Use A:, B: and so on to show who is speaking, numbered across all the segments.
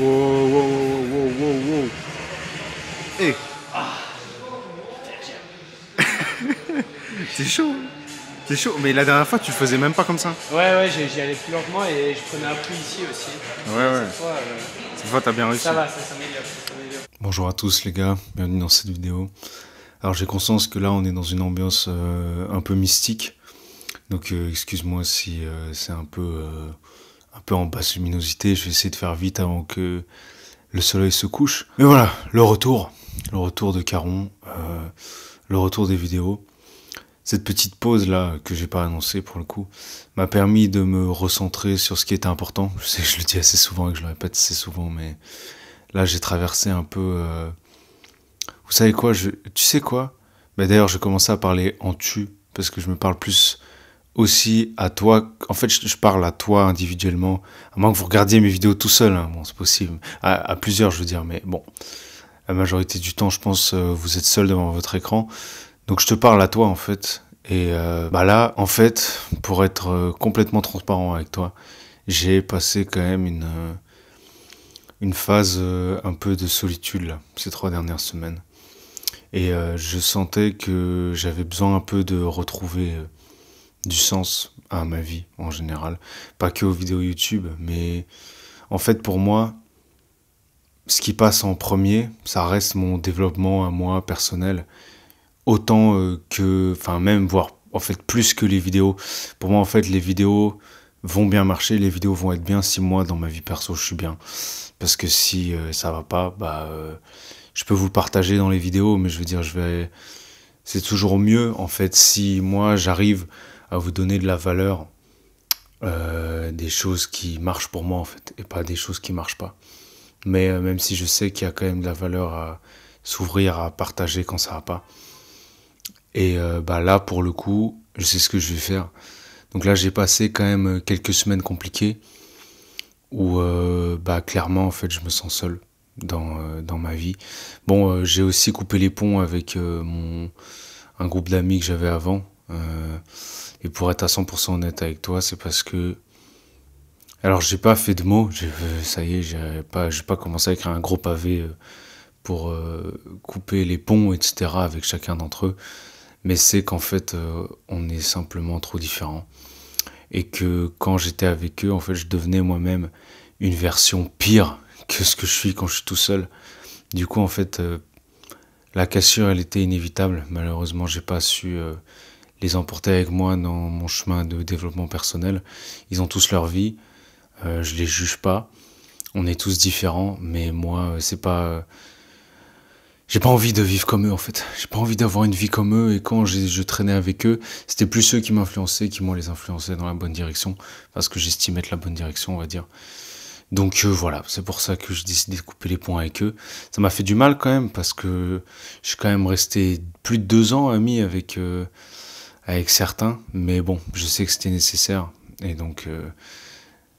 A: Wow, wow, wow, wow, wow, Hé c'est chaud c'est chaud, mais la dernière fois tu le faisais même pas comme ça. Ouais, ouais, j'y allais plus lentement et je prenais un coup ici aussi. Ouais, ouais. Cette fois, euh, t'as bien réussi. Ça va, ça s'améliore. Bonjour à tous les gars, bienvenue dans cette vidéo. Alors j'ai conscience que là on est dans une ambiance euh, un peu mystique. Donc euh, excuse-moi si c'est un peu un peu en basse luminosité. Je vais essayer de faire vite avant que le soleil se couche. Mais voilà, le retour, le retour de Caron, euh, le retour des vidéos. Cette petite pause là que j'ai pas annoncée pour le coup m'a permis de me recentrer sur ce qui était important. Je sais que je le dis assez souvent et que je le répète assez souvent, mais là j'ai traversé un peu. Euh, vous savez quoi Tu sais quoi mais bah, D'ailleurs, je commençais à parler en tu parce que je me parle plus aussi à toi. En fait, je, parle à toi individuellement, à moins que vous regardiez mes vidéos tout seul. Hein. Bon, c'est possible. À, plusieurs, je veux dire, mais bon. La majorité du temps, je pense, euh, vous êtes seul devant votre écran. Donc, je te parle à toi, en fait. Et euh, bah là, en fait, pour être euh, complètement transparent avec toi, j'ai passé quand même une, une phase un peu de solitude, ces trois dernières semaines. Et je sentais que j'avais besoin un peu de retrouver du sens à ma vie en général. Pas que aux vidéos YouTube, mais en fait pour moi, ce qui passe en premier, ça reste mon développement à moi personnel. Autant euh, que, enfin même, voire en fait plus que les vidéos. Pour moi en fait les vidéos vont bien marcher, les vidéos vont être bien si moi dans ma vie perso je suis bien. Parce que si euh, ça va pas, bah euh, je peux vous partager dans les vidéos, mais je veux dire je vais... C'est toujours mieux en fait si moi j'arrive à vous donner de la valeur, euh, des choses qui marchent pour moi en fait, et pas des choses qui marchent pas. Mais euh, même si je sais qu'il y a quand même de la valeur à s'ouvrir, à partager quand ça va pas. Et euh, bah là, pour le coup, je sais ce que je vais faire. Donc là, j'ai passé quand même quelques semaines compliquées où bah clairement en fait, je me sens seul dans, ma vie. Bon, j'ai aussi coupé les ponts avec mon un groupe d'amis que j'avais avant euh, et pour être à 100% honnête avec toi, c'est parce que. Alors, j'ai pas fait de mots, euh, ça y est, j'ai pas, pas commencé à écrire un gros pavé euh, pour couper les ponts, etc., avec chacun d'entre eux. Mais c'est qu'en fait, on est simplement trop différents. Et que quand j'étais avec eux, en fait, je devenais moi-même une version pire que ce que je suis quand je suis tout seul. Du coup, en fait, la cassure, elle était inévitable. Malheureusement, j'ai pas su les emporter avec moi dans mon chemin de développement personnel. Ils ont tous leur vie, euh, je les juge pas. On est tous différents, mais moi, euh, c'est pas. Euh, j'ai pas envie de vivre comme eux en fait. J'ai pas envie d'avoir une vie comme eux. Et quand je traînais avec eux, c'était plus ceux qui m'influençaient, qui m'ont les influencé dans la bonne direction, parce que j'estime être la bonne direction, on va dire. Donc euh, voilà, c'est pour ça que je décidé de couper les ponts avec eux. Ça m'a fait du mal quand même, parce que je suis quand même resté plus de deux ans ami avec avec certains, mais bon, je sais que c'était nécessaire. Et donc, euh,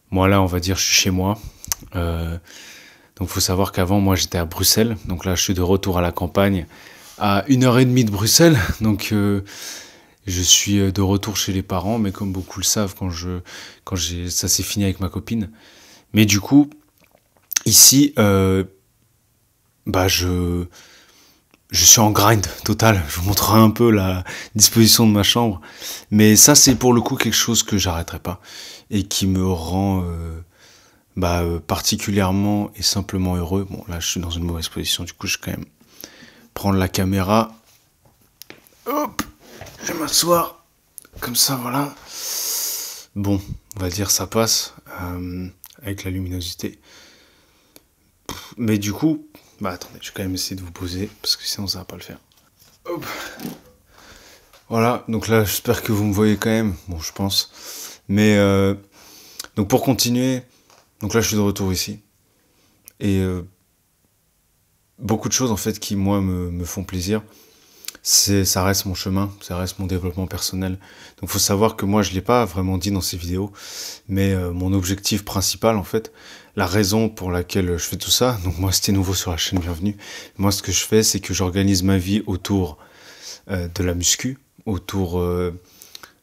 A: moi là, on va dire, je suis chez moi. Euh, donc, faut savoir qu'avant, moi, j'étais à Bruxelles. Donc là, je suis de retour à la campagne, à une heure et demie de Bruxelles. Donc, euh, je suis euh, de retour chez les parents, mais comme beaucoup le savent, quand je, quand j'ai, ça s'est fini avec ma copine. Mais du coup, ici, bah, je je suis en grind total. Je vous montrerai un peu la disposition de ma chambre. Mais ça, c'est pour le coup quelque chose que j'arrêterai pas et qui me rend euh, bah, euh, particulièrement et simplement heureux. Bon, là, je suis dans une mauvaise position. Du coup, je vais quand même prendre la caméra. Hop, je vais m'asseoir. Comme ça, voilà. Bon, on va dire ça passe euh, avec la luminosité. Mais du coup, bah attendez, je vais quand même essayer de vous poser, parce que sinon ça va pas le faire. Voilà, donc là j'espère que vous me voyez quand même, bon je pense. Mais euh, donc pour continuer, donc là je suis de retour ici. Et euh, beaucoup de choses en fait qui moi me, font plaisir. C'est, ça reste mon chemin, ça reste mon développement personnel. Donc il faut savoir que moi je ne l'ai pas vraiment dit dans ces vidéos, mais euh, mon objectif principal en fait, la raison pour laquelle je fais tout ça. Donc moi, c'était nouveau sur la chaîne, bienvenue. Moi, ce que je fais, c'est que j'organise ma vie autour euh, de la muscu, autour euh,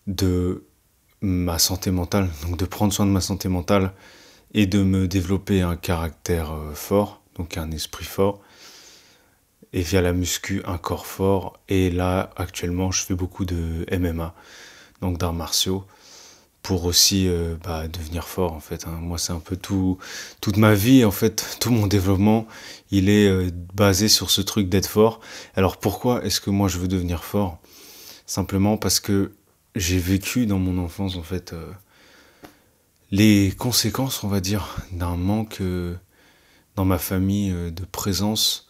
A: de ma santé mentale, donc de prendre soin de ma santé mentale et de me développer un caractère euh, fort, donc un esprit fort, et via la muscu, un corps fort. Et là, actuellement, je fais beaucoup de MMA, donc d'arts martiaux pour aussi euh, bah, devenir fort en fait. Hein. Moi c'est un peu tout, toute ma vie en fait, tout mon développement, il est euh, basé sur ce truc d'être fort. Alors pourquoi est-ce que moi je veux devenir fort Simplement parce que j'ai vécu dans mon enfance en fait euh, les conséquences on va dire d'un manque dans ma famille de présence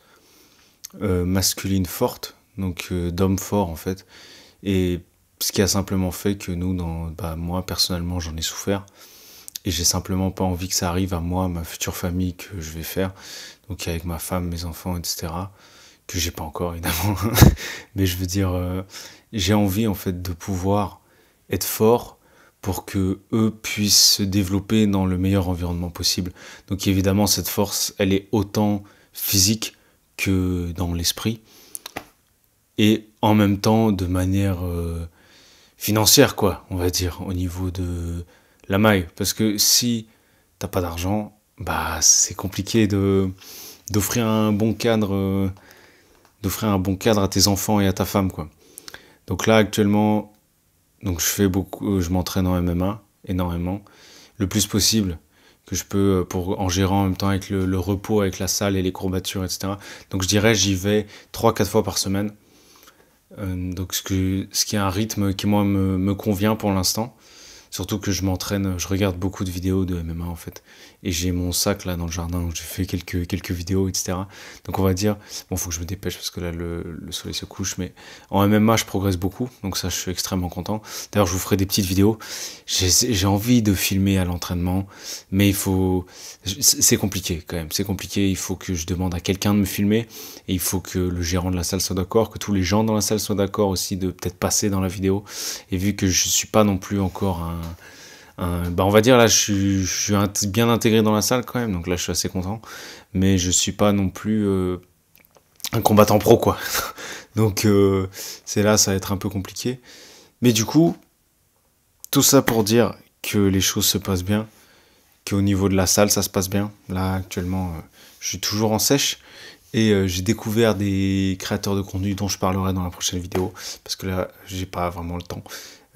A: masculine forte, donc d'hommes fort en fait. Et ce qui a simplement fait que nous, dans, bah, moi personnellement, j'en ai souffert. Et j'ai simplement pas envie que ça arrive à moi, ma future famille que je vais faire, donc avec ma femme, mes enfants, etc. Que j'ai pas encore évidemment. Mais je veux dire, euh, j'ai envie en fait de pouvoir être fort pour que eux puissent se développer dans le meilleur environnement possible. Donc évidemment, cette force, elle est autant physique que dans l'esprit. Et en même temps, de manière euh, financière, quoi, on va dire, au niveau de la maille. Parce que si t'as pas d'argent, bah c'est compliqué de d'offrir un bon cadre, euh, d'offrir un bon cadre à tes enfants et à ta femme, quoi. Donc là actuellement, donc je fais beaucoup, euh, je m'entraîne en MMA énormément, le plus possible que je peux euh, pour en gérant en même temps avec le, le repos, avec la salle et les courbatures, etc. Donc je dirais j'y vais 3-4 fois par semaine. Euh, donc ce, que, ce qui est un rythme qui moi me, me convient pour l'instant. Surtout que je m'entraîne, je regarde beaucoup de vidéos de MMA en fait. Et j'ai mon sac là dans le jardin où j'ai fait quelques, quelques vidéos, etc. Donc on va dire, bon, faut que je me dépêche parce que là le, le soleil se couche, mais en MMA je progresse beaucoup, donc ça je suis extrêmement content. D'ailleurs, je vous ferai des petites vidéos. J'ai envie de filmer à l'entraînement, mais il faut. C'est compliqué quand même, c'est compliqué. Il faut que je demande à quelqu'un de me filmer et il faut que le gérant de la salle soit d'accord, que tous les gens dans la salle soient d'accord aussi de peut-être passer dans la vidéo. Et vu que je suis pas non plus encore un bah, on va dire là, je suis, bien intégré dans la salle quand même, donc là je suis assez content. Mais je suis pas non plus euh, un combattant pro quoi. donc euh, c'est là, ça va être un peu compliqué. Mais du coup, tout ça pour dire que les choses se passent bien, qu'au niveau de la salle ça se passe bien. Là actuellement, euh, je suis toujours en sèche. Et j'ai découvert des créateurs de contenu dont je parlerai dans la prochaine vidéo, parce que là, j'ai pas vraiment le temps.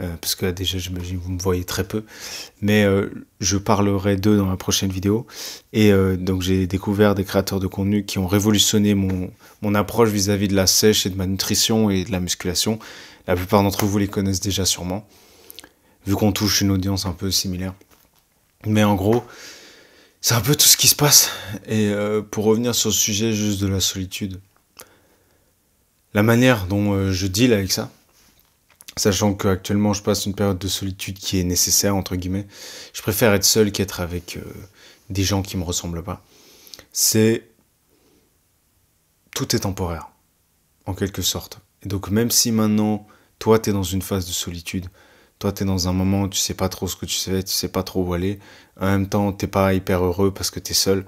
A: Euh, parce que déjà j'imagine vous me voyez très peu, mais euh, je parlerai d'eux dans la prochaine vidéo. Et euh, donc j'ai découvert des créateurs de contenu qui ont révolutionné mon, approche vis-à-vis -vis de la sèche et de ma nutrition et de la musculation. La plupart d'entre vous les connaissent déjà sûrement, vu qu'on touche une audience un peu similaire. Mais en gros, c'est un peu tout ce qui se passe. Et pour revenir sur le sujet juste de la solitude, la manière dont je deal avec ça, Sachant qu'actuellement, je passe une période de solitude qui est nécessaire, entre guillemets. Je préfère être seul qu'être avec euh, des gens qui ne me ressemblent pas. C'est. Tout est temporaire, en quelque sorte. Et donc, même si maintenant, toi, tu es dans une phase de solitude, toi, tu es dans un moment où tu sais pas trop ce que tu sais, tu sais pas trop où aller. En même temps, t'es pas hyper heureux parce que tu es seul,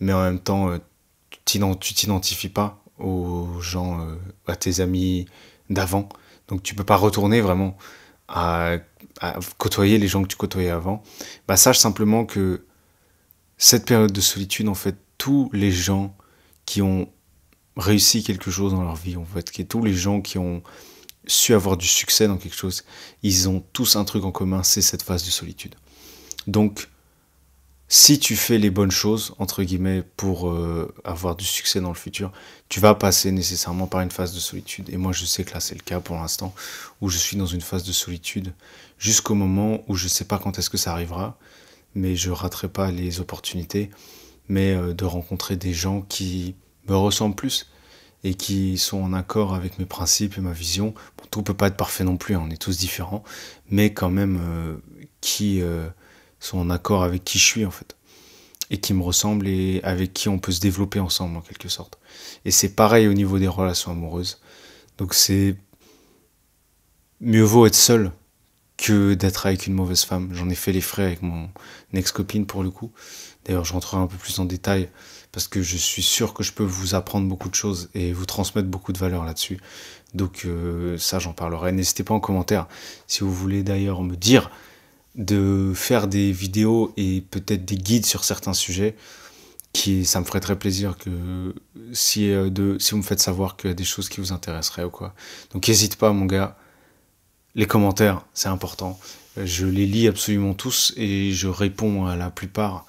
A: mais en même temps, euh, tu t'identifies pas aux gens, euh, à tes amis d'avant donc tu peux pas retourner vraiment à, côtoyer les gens que tu côtoyais avant, bah sache simplement que cette période de solitude, en fait, tous les gens qui ont réussi quelque chose dans leur vie, en fait, tous les gens qui ont su avoir du succès dans quelque chose, ils ont tous un truc en commun, c'est cette phase de solitude. Donc, si tu fais les bonnes choses, entre guillemets, pour euh, avoir du succès dans le futur, tu vas passer nécessairement par une phase de solitude. Et moi, je sais que là, c'est le cas pour l'instant, où je suis dans une phase de solitude, jusqu'au moment où je ne sais pas quand est-ce que ça arrivera, mais je raterai pas les opportunités, mais euh, de rencontrer des gens qui me ressemblent plus et qui sont en accord avec mes principes et ma vision. Tout tout peut pas être parfait non plus, hein, on est tous différents, mais quand même euh, qui sont en accord avec qui je suis en fait et qui me ressemble et avec qui on peut se développer ensemble en quelque sorte. Et c'est pareil au niveau des relations amoureuses. Donc c'est mieux vaut être seul que d'être avec une mauvaise femme. J'en ai fait les frais avec mon ex-copine pour le coup. D'ailleurs, je rentrerai un peu plus en détail parce que je suis sûr que je peux vous apprendre beaucoup de choses et vous transmettre beaucoup de valeur là-dessus. Donc euh, ça, j'en parlerai. N'hésitez pas en commentaire si vous voulez d'ailleurs me dire de faire des vidéos et peut-être des guides sur certains sujets. Qui, ça me ferait très plaisir que si, euh, de, si vous me faites savoir qu'il y a des choses qui vous intéresseraient ou quoi. Donc n'hésite pas mon gars, les commentaires, c'est important. Je les lis absolument tous et je réponds à la plupart.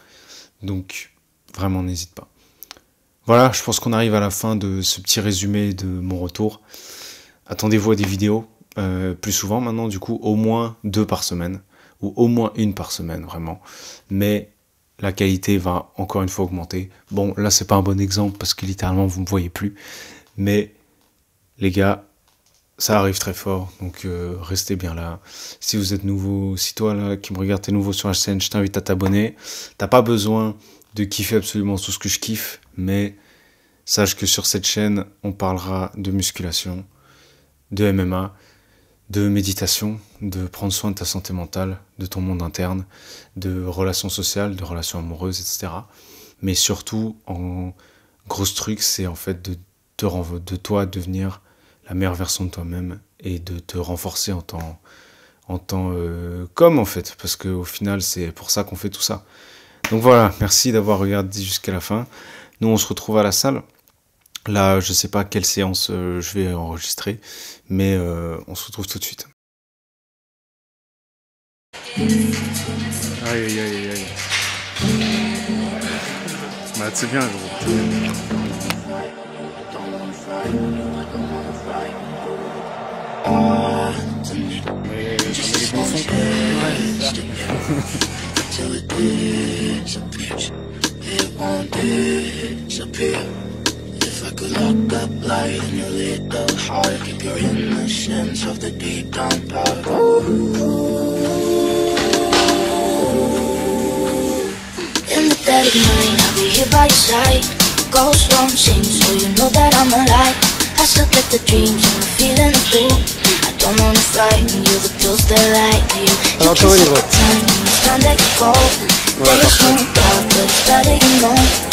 A: Donc vraiment n'hésite pas. Voilà, je pense qu'on arrive à la fin de ce petit résumé de mon retour. Attendez-vous à des vidéos euh, plus souvent maintenant, du coup, au moins deux par semaine ou au moins une par semaine vraiment. Mais la qualité va encore une fois augmenter. Bon, là c'est pas un bon exemple parce que littéralement vous me voyez plus, mais les gars, ça arrive très fort, donc euh, restez bien là. Si vous êtes nouveau, si toi là qui me regarde t'es nouveau sur la chaîne, je t'invite à t'abonner. T'as pas besoin de kiffer absolument tout ce que je kiffe, mais sache que sur cette chaîne, on parlera de musculation, de MMA de méditation, de prendre soin de ta santé mentale, de ton monde interne, de relations sociales, de relations amoureuses, etc. Mais surtout, en gros truc, c'est en fait de, de, toi devenir la meilleure version de toi-même et de te renforcer en tant, en tant comme euh, en fait, parce qu'au final, c'est pour ça qu'on fait tout ça. Donc voilà, merci d'avoir regardé jusqu'à la fin. Nous, on se retrouve à la salle. Là, je ne sais pas quelle séance euh, je vais enregistrer, mais euh, on se retrouve tout de suite. Aïe, aïe, aïe, aïe. Bah, c'est bien, gros. we locked up light and you lit up hard Keep your innocence of the deep down part In the dead of night, I'll be here by your side Ghosts will not sing, so you know that I'm alive I still get the dreams and the feeling of blue I don't wanna frighten you, the pills that light you You kiss at the time, and it's time that you go Days won't but it's better you know